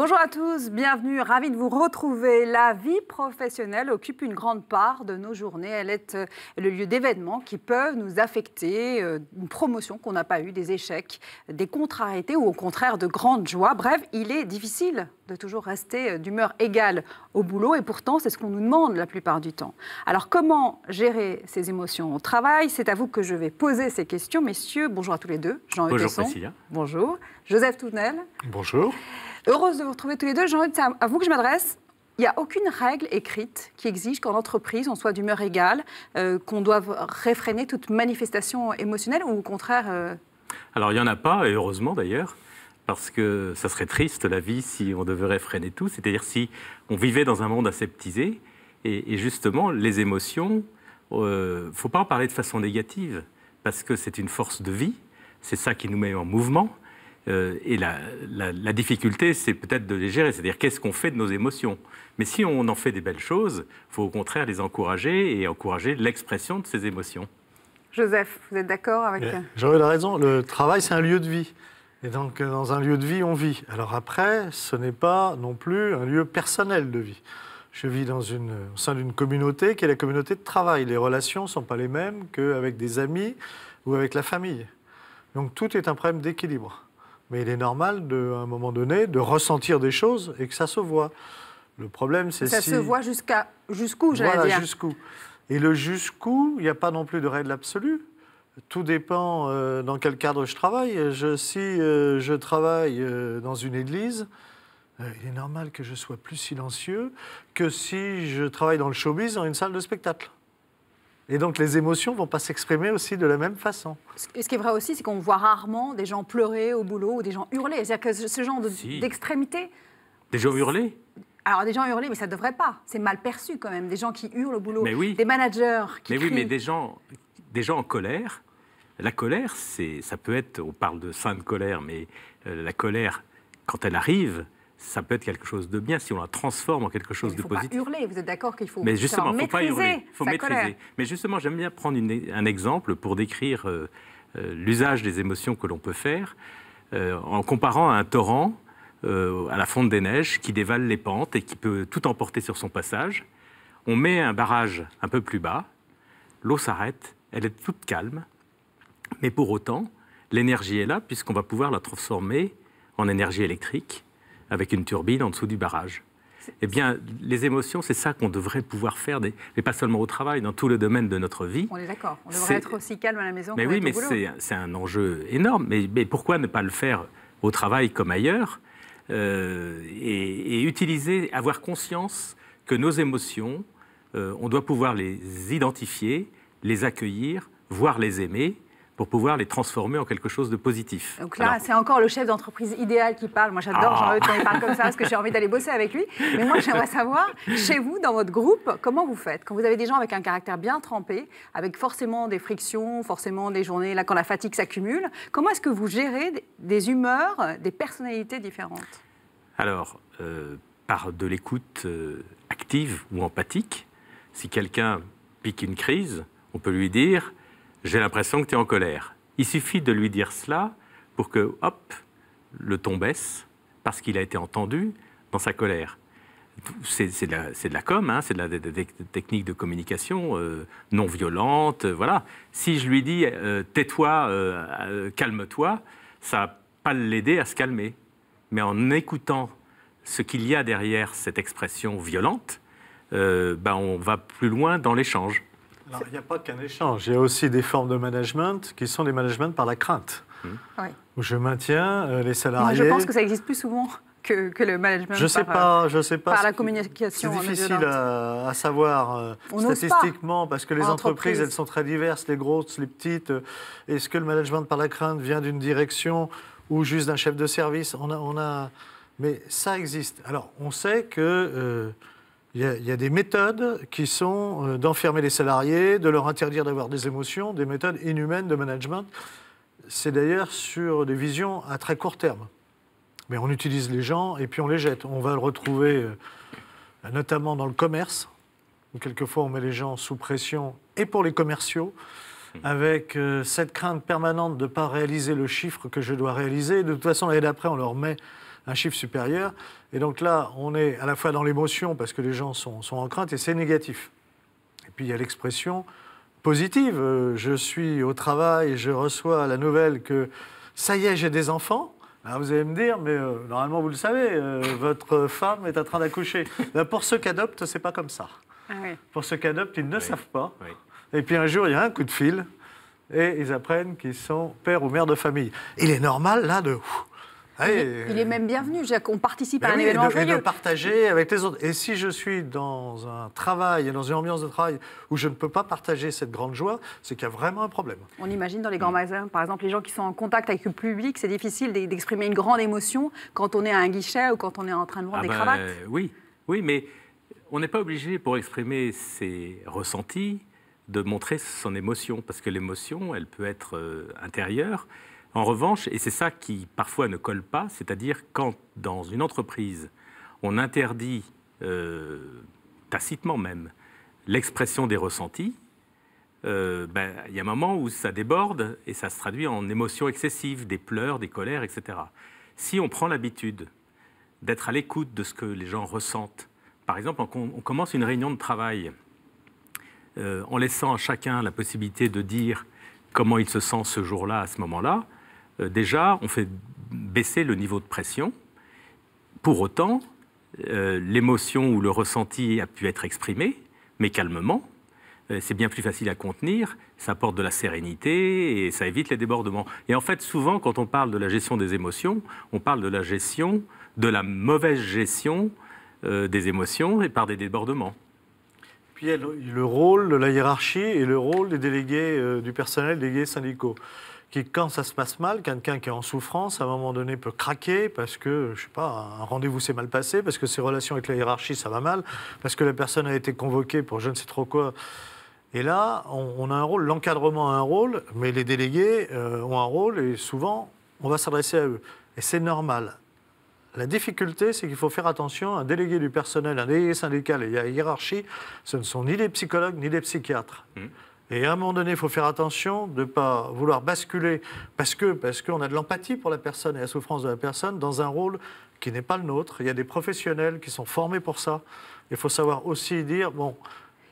Bonjour à tous, bienvenue, Ravi de vous retrouver. La vie professionnelle occupe une grande part de nos journées. Elle est euh, le lieu d'événements qui peuvent nous affecter, euh, une promotion qu'on n'a pas eue, des échecs, des contrariétés ou au contraire de grandes joies. Bref, il est difficile de toujours rester euh, d'humeur égale au boulot et pourtant c'est ce qu'on nous demande la plupart du temps. Alors comment gérer ces émotions au travail C'est à vous que je vais poser ces questions. Messieurs, bonjour à tous les deux. Jean Bonjour Bonjour. Joseph Tounel. Bonjour. Heureuse de vous retrouver tous les deux. Jean-Luc, c'est à vous que je m'adresse. Il n'y a aucune règle écrite qui exige qu'en entreprise, on soit d'humeur égale, euh, qu'on doive réfréner toute manifestation émotionnelle ou au contraire euh, Alors il n'y en a pas, et heureusement d'ailleurs, parce que ça serait triste la vie si on devait réfréner tout, c'est-à-dire si on vivait dans un monde aseptisé, et, justement les émotions, il euh, ne faut pas en parler de façon négative, parce que c'est une force de vie, c'est ça qui nous met en mouvement, euh, et la, difficulté, c'est peut-être de les gérer, c'est-à-dire qu'est-ce qu'on fait de nos émotions. Mais si on en fait des belles choses, il faut au contraire les encourager et encourager l'expression de ces émotions. Joseph, vous êtes d'accord avec J'aurais raison, le travail c'est un lieu de vie. Et donc euh, dans un lieu de vie, on vit. Alors après, ce n'est pas non plus un lieu personnel de vie. Je vis dans une, au sein d'une communauté qui est la communauté de travail. Les relations ne sont pas les mêmes qu'avec des amis ou avec la famille. Donc tout est un problème d'équilibre. Mais il est normal, de, à un moment donné, de ressentir des choses et que ça se voit. Le problème, c'est Ça se voit jusqu'à jusqu'où, j'allais voilà, jusqu'où. Et le jusqu'où, il n'y a pas non plus de règle absolue. Tout dépend euh, dans quel cadre je travaille. si euh, je travaille euh, dans une église, il est normal que je sois plus silencieux que si je travaille dans le showbiz dans une salle de spectacle. Et donc les émotions ne vont pas s'exprimer aussi de la même façon. Et ce qui est vrai aussi, c'est qu'on voit rarement des gens pleurer au boulot ou des gens hurler. C'est-à-dire que ce genre d'extrémité... Des gens hurler alors, des gens hurler, mais ça ne devrait pas. C'est mal perçu quand même. Des gens qui hurlent au boulot. Des managers qui. Mais oui, mais des gens, des gens en colère. La colère, c'est, ça peut être. On parle de sainte colère, mais euh, la colère, quand elle arrive, ça peut être quelque chose de bien si on la transforme en quelque chose de positif. Il ne faut pas hurler, vous êtes d'accord qu'il faut Mais justement, faut pas hurler, faut maîtriser. Mais justement, j'aime bien prendre un exemple pour décrire euh, euh, l'usage des émotions que l'on peut faire euh, en comparant à un torrent à la fonte des neiges qui dévale les pentes et qui peut tout emporter sur son passage. On met un barrage un peu plus bas, l'eau s'arrête, elle est toute calme, mais pour autant, l'énergie est là puisqu'on va pouvoir la transformer en énergie électrique avec une turbine en dessous du barrage. Eh bien, les émotions, c'est ça qu'on devrait pouvoir faire, mais pas seulement au travail, dans tout le domaine de notre vie. On est d'accord. On devrait être aussi calme à la maison. Mais oui, mais c'est un enjeu énorme. Mais, pourquoi ne pas le faire au travail comme ailleurs euh, et, utiliser, avoir conscience que nos émotions, euh, on doit pouvoir les identifier, les accueillir, voire les aimer, pour pouvoir les transformer en quelque chose de positif. Donc là, c'est encore le chef d'entreprise idéal qui parle. Moi, j'adore ah. quand il parle comme ça, parce que j'ai envie d'aller bosser avec lui. Mais moi, j'aimerais savoir, chez vous, dans votre groupe, comment vous faites Quand vous avez des gens avec un caractère bien trempé, avec forcément des frictions, forcément des journées, là, quand la fatigue s'accumule, comment est-ce que vous gérez des humeurs, des personnalités différentes Alors, euh, par de l'écoute euh, active ou empathique, si quelqu'un pique une crise, on peut lui dire j'ai l'impression que tu es en colère. Il suffit de lui dire cela pour que, hop, le ton baisse, parce qu'il a été entendu dans sa colère. C'est de, la com, hein, c'est de la de, technique de communication euh, non violente. Euh, voilà. Si je lui dis euh, tais-toi, calme-toi, ça va pas l'aider à se calmer. Mais en écoutant ce qu'il y a derrière cette expression violente, ben, on va plus loin dans l'échange. Alors, il n'y a pas qu'un échange, il y a aussi des formes de management qui sont des managements par la crainte. Hmm. Oui. Où je maintiens euh, les salariés. je pense que ça existe plus souvent. Que, le management je sais par, pas, je sais pas. Par la communication. C'est difficile à, savoir euh, statistiquement parce que les entreprises, elles sont très diverses, les grosses, les petites. Euh, est-ce que le management par la crainte vient d'une direction ou juste d'un chef de service on a, on a, Mais ça existe. Alors, on sait que... Il y, a, des méthodes qui sont euh, d'enfermer les salariés, de leur interdire d'avoir des émotions, des méthodes inhumaines de management. C'est d'ailleurs sur des visions à très court terme. Mais on utilise les gens et puis on les jette. On va le retrouver euh, notamment dans le commerce, où quelquefois on met les gens sous pression, et pour les commerciaux, avec euh, cette crainte permanente de ne pas réaliser le chiffre que je dois réaliser. De toute façon, l'année d'après, on leur met un chiffre supérieur. Et donc là, on est à la fois dans l'émotion parce que les gens sont, en crainte et c'est négatif. Et puis il y a l'expression positive. Euh, je suis au travail, je reçois la nouvelle que ça y est, j'ai des enfants. Ah, vous allez me dire, mais euh, normalement vous le savez, euh, votre femme est en train d'accoucher. Ben, pour ceux qui adoptent, c'est pas comme ça. Ah pour ceux qui adoptent, ils ne savent pas. Et puis un jour, il y a un coup de fil et ils apprennent qu'ils sont père ou mère de famille. Il est normal là de il, est, même bienvenu, On participe à un événement et de, joyeux. Et partager avec les autres. Et si je suis dans un travail dans une ambiance de travail où je ne peux pas partager cette grande joie, c'est qu'il y a vraiment un problème. On imagine dans les mm. grands magasins, par exemple, les gens qui sont en contact avec le public, c'est difficile d'exprimer une grande émotion quand on est à un guichet ou quand on est en train de vendre ah des ben, cravates. Oui, oui, mais on n'est pas obligé pour exprimer ses ressentis de montrer son émotion, parce que l'émotion, elle peut être euh, intérieure en revanche, et c'est ça qui parfois ne colle pas, c'est-à-dire quand dans une entreprise, on interdit euh, tacitement même l'expression des ressentis, euh, ben, il y a un moment où ça déborde et ça se traduit en émotions excessives, des pleurs, des colères, etc. Si on prend l'habitude d'être à l'écoute de ce que les gens ressentent, par exemple, on, commence une réunion de travail euh, en laissant à chacun la possibilité de dire comment il se sent ce jour-là, à ce moment-là, euh, déjà, on fait baisser le niveau de pression. Pour autant, euh, l'émotion ou le ressenti a pu être exprimé, mais calmement. Euh, c'est bien plus facile à contenir, ça apporte de la sérénité et ça évite les débordements. Et en fait, souvent, quand on parle de la gestion des émotions, on parle de la gestion, de la mauvaise gestion des émotions et par des débordements. Puis le rôle de la hiérarchie et le rôle des délégués, du personnel délégués syndicaux quand ça se passe mal, quelqu'un qui est en souffrance, à un moment donné, peut craquer parce que, je sais pas, un rendez-vous s'est mal passé, parce que ses relations avec la hiérarchie, ça va mal, parce que la personne a été convoquée pour je ne sais trop quoi. Et là, on, a un rôle, l'encadrement a un rôle, mais les délégués euh, ont un rôle, et souvent, on va s'adresser à eux. Et c'est normal. La difficulté, c'est qu'il faut faire attention. Un délégué du personnel, un délégué syndical et a hiérarchie, ce ne sont ni les psychologues ni les psychiatres. Mmh. Et à un moment donné, il faut faire attention de ne pas vouloir basculer, parce que parce qu'on a de l'empathie pour la personne et la souffrance de la personne, dans un rôle qui n'est pas le nôtre. Il y a des professionnels qui sont formés pour ça. Il faut savoir aussi dire, bon,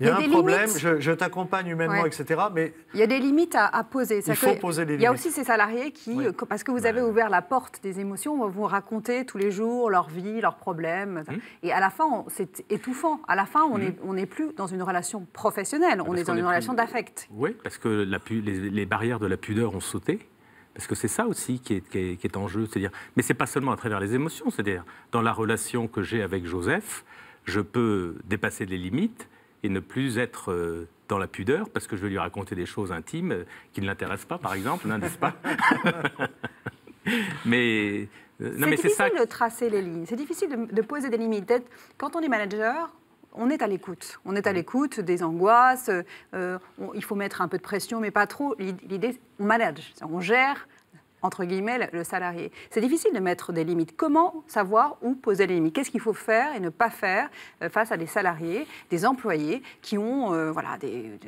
il y a, un problème, je, t'accompagne humainement, etc. Mais il y a des limites à, poser. Il faut poser des limites. Il y a aussi ces salariés qui, parce que vous bah avez ouvert la porte des émotions, vont vous raconter tous les jours leur vie, leurs problèmes. Et hmm. à la fin, c'est étouffant. À la fin, on n'est hmm. plus dans une relation professionnelle, ah, on est dans une relation d'affect. Oui, parce que la les, barrières de la pudeur ont sauté. Parce que c'est ça aussi qui est, qui est en jeu. C'est-à-dire, mais c'est pas seulement à travers les émotions. C'est-à-dire, dans la relation que j'ai avec Joseph, je peux dépasser les limites et ne plus être euh, dans la pudeur parce que je vais lui raconter des choses intimes euh, qui ne l'intéressent pas, par exemple, hein, n'est-ce pas euh, Mais c'est difficile de tracer les lignes, c'est difficile de, poser des limites. Quand on est manager, on est à l'écoute. On est à mm. l'écoute des angoisses, il faut mettre un peu de pression, mais pas trop. L'idée, on manage, on gère entre guillemets, le salarié. C'est difficile de mettre des limites. Comment savoir où poser les limites Qu'est-ce qu'il faut faire et ne pas faire euh, face à des salariés, des employés qui ont euh, voilà, des,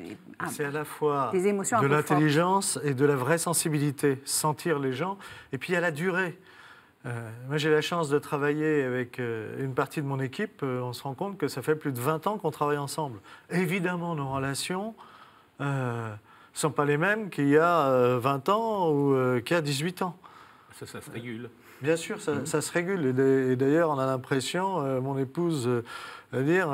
C'est à la fois des de l'intelligence et de la vraie sensibilité, sentir les gens. Et puis, à la durée. Euh, moi, j'ai la chance de travailler avec une partie de mon équipe. on se rend compte que ça fait plus de 20 ans qu'on travaille ensemble. Évidemment, nos relations ne sont pas les mêmes qu'il y a 20 euh, ans ou euh, qu'il y a 18 ans. Ça, ça se régule. Bien sûr, ça, mhm. se régule. Et d'ailleurs, on a l'impression, euh, mon épouse va dire,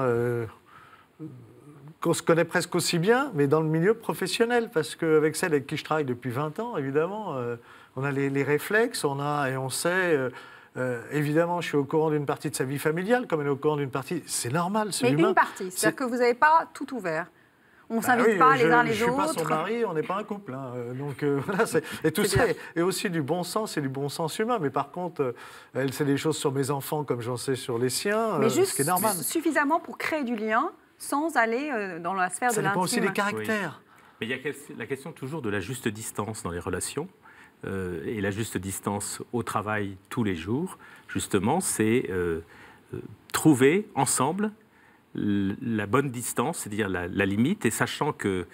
qu'on se connaît presque aussi bien, mais dans le milieu professionnel, parce qu'avec celle avec qui je travaille depuis 20 ans, évidemment, on a les, réflexes, on a et on sait. évidemment, je suis au courant d'une partie de sa vie familiale, comme elle est au courant d'une partie. C'est normal, c'est Mais une partie, c'est-à-dire que vous n'avez pas tout ouvert on ne bah s'invite pas les uns les autres. Je ne suis pas son mari, on n'est pas un couple. Hein. Euh, donc, euh, et tout ça est, aussi du bon sens et du bon sens humain. Mais par contre, euh, elle sait des choses sur mes enfants comme j'en sais sur les siens, mais ce qui est normal. suffisamment pour créer du lien sans aller dans la sphère ça de l'intime. Ça dépend aussi des caractères. Mais il y a la question toujours de la juste distance dans les relations. et la juste distance au travail tous les jours, justement, c'est trouver ensemble la bonne distance, c'est-à-dire la, limite, et sachant que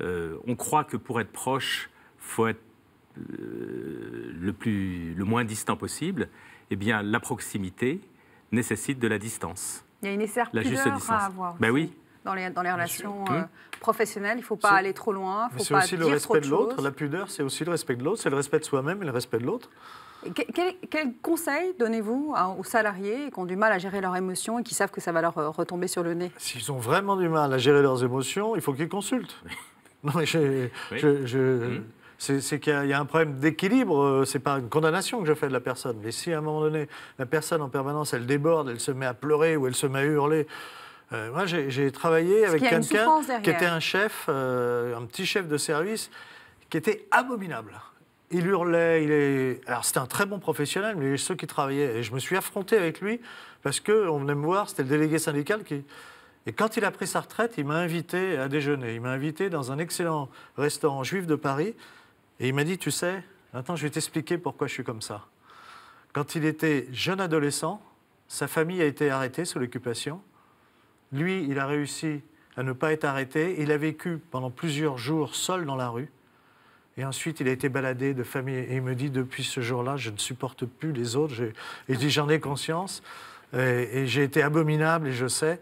euh, on croit que pour être proche, faut être euh, le, plus, le moins distant possible, eh bien la proximité nécessite de la distance. Il y a une nécessaire la à avoir. Ben oui. Dans les, dans les relations hmm. euh, professionnelles, il ne faut pas aller trop loin, il ne faut pas dire trop C'est aussi le respect de l'autre. La pudeur, c'est aussi le respect de l'autre, c'est le respect de soi-même et le respect de l'autre. Quel, quel conseil donnez-vous aux salariés qui ont du mal à gérer leurs émotions et qui savent que ça va leur euh, retomber sur le nez S'ils ont vraiment du mal à gérer leurs émotions, il faut qu'ils consultent. non, mmh. c'est qu'il y, a un problème d'équilibre. Euh, c'est pas une condamnation que je fais de la personne, mais si à un moment donné la personne en permanence elle déborde, elle se met à pleurer ou elle se met à hurler. Euh, moi, j'ai travaillé avec quelqu'un qui était un chef, un petit chef de service, qui était abominable. Il hurlait, il est... Alors c'était un très bon professionnel, mais ceux qui travaillaient, et je me suis affronté avec lui, parce qu'on venait me voir, c'était le délégué syndical qui... Et quand il a pris sa retraite, il m'a invité à déjeuner. Il m'a invité dans un excellent restaurant juif de Paris. Et il m'a dit, tu sais, attends, je vais t'expliquer pourquoi je suis comme ça. Quand il était jeune adolescent, sa famille a été arrêtée sous l'occupation. Lui, il a réussi à ne pas être arrêté. Il a vécu pendant plusieurs jours seul dans la rue. Et ensuite, il a été baladé de famille. Et il me dit, depuis ce jour-là, je ne supporte plus les autres. il dit, j'en ai conscience. Et, et j'ai été abominable, et je sais.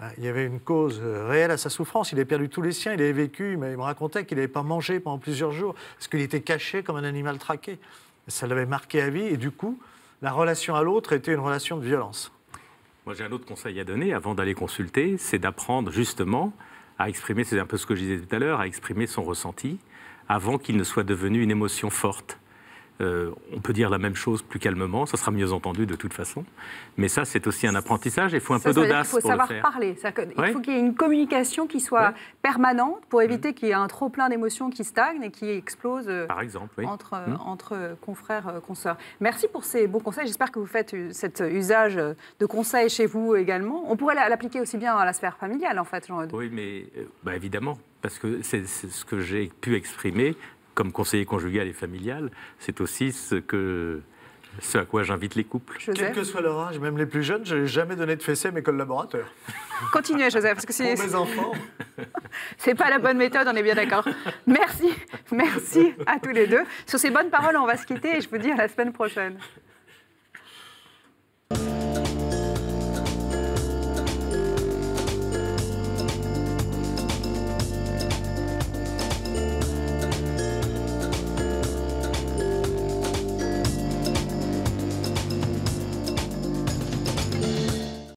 Hein, il y avait une cause euh, réelle à sa souffrance. Il a perdu tous les siens, il avait vécu, mais il me racontait qu'il n'avait pas mangé pendant plusieurs jours, parce qu'il était caché comme un animal traqué. Ça l'avait marqué à vie, et du coup, la relation à l'autre était une relation de violence. Moi, j'ai un autre conseil à donner avant d'aller consulter, c'est d'apprendre justement à exprimer, c'est un peu ce que je disais tout à l'heure, à exprimer son ressenti, avant qu'il ne soit devenu une émotion forte. Euh, on peut dire la même chose plus calmement, ça sera mieux entendu de toute façon. Mais ça, c'est aussi un apprentissage il faut un peu d'audace Il faut savoir parler. Il faut qu'il y ait une communication qui soit permanente pour éviter mm. qu'il y ait un trop plein d'émotions qui stagnent et qui explosent euh, Par exemple, entre, euh, mm. entre confrères, consoeurs. Merci pour ces bons conseils. J'espère que vous faites cet usage de conseils chez vous également. On pourrait l'appliquer aussi bien à la sphère familiale, en fait, jean Oui, mais bah, évidemment parce que c'est ce que j'ai pu exprimer comme conseiller conjugal et familial, c'est aussi ce que ce à quoi j'invite les couples. Quel que soit leur âge, même les plus jeunes, je n'ai jamais donné de fessée à mes collaborateurs. Continuez, Joseph, parce que Pour mes enfants. c'est pas la bonne méthode, on est bien d'accord. Merci, merci à tous les deux. Sur ces bonnes paroles, on va se quitter et je vous dis à la semaine prochaine.